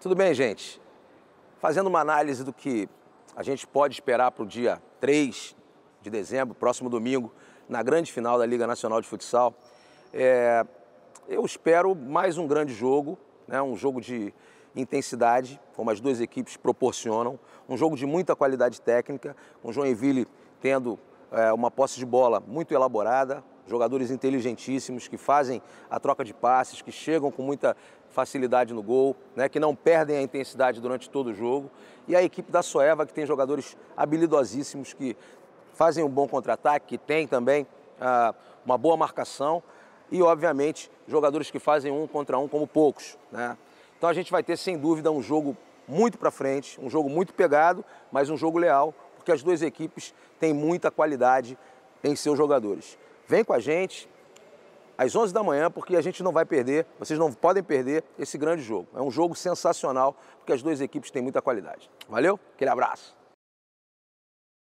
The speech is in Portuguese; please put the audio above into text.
Tudo bem, gente? Fazendo uma análise do que a gente pode esperar para o dia 3 de dezembro, próximo domingo, na grande final da Liga Nacional de Futsal, é... eu espero mais um grande jogo, né? um jogo de intensidade, como as duas equipes proporcionam, um jogo de muita qualidade técnica, João Joinville tendo é, uma posse de bola muito elaborada, jogadores inteligentíssimos que fazem a troca de passes, que chegam com muita facilidade no gol, né, que não perdem a intensidade durante todo o jogo. E a equipe da Soeva, que tem jogadores habilidosíssimos que fazem um bom contra-ataque, que tem também ah, uma boa marcação e, obviamente, jogadores que fazem um contra um como poucos. Né? Então a gente vai ter, sem dúvida, um jogo muito para frente, um jogo muito pegado, mas um jogo leal, porque as duas equipes têm muita qualidade em seus jogadores. Vem com a gente às 11 da manhã, porque a gente não vai perder, vocês não podem perder esse grande jogo. É um jogo sensacional, porque as duas equipes têm muita qualidade. Valeu? Aquele abraço.